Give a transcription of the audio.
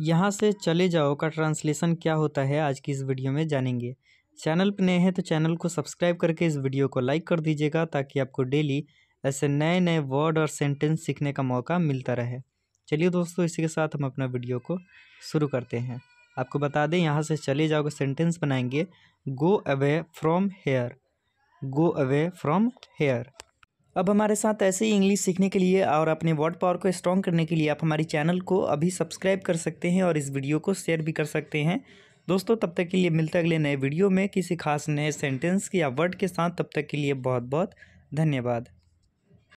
यहाँ से चले जाओ का ट्रांसलेशन क्या होता है आज की इस वीडियो में जानेंगे चैनल पर नए हैं तो चैनल को सब्सक्राइब करके इस वीडियो को लाइक कर दीजिएगा ताकि आपको डेली ऐसे नए नए वर्ड और सेंटेंस सीखने का मौका मिलता रहे चलिए दोस्तों इसी के साथ हम अपना वीडियो को शुरू करते हैं आपको बता दें यहाँ से चले जाओ का सेंटेंस बनाएंगे go away from here go away from here अब हमारे साथ ऐसे ही इंग्लिश सीखने के लिए और अपने वर्ड पावर को स्ट्रॉन्ग करने के लिए आप हमारे चैनल को अभी सब्सक्राइब कर सकते हैं और इस वीडियो को शेयर भी कर सकते हैं दोस्तों तब तक के लिए मिलते अगले नए वीडियो में किसी खास नए सेंटेंस या वर्ड के साथ तब तक के लिए बहुत बहुत धन्यवाद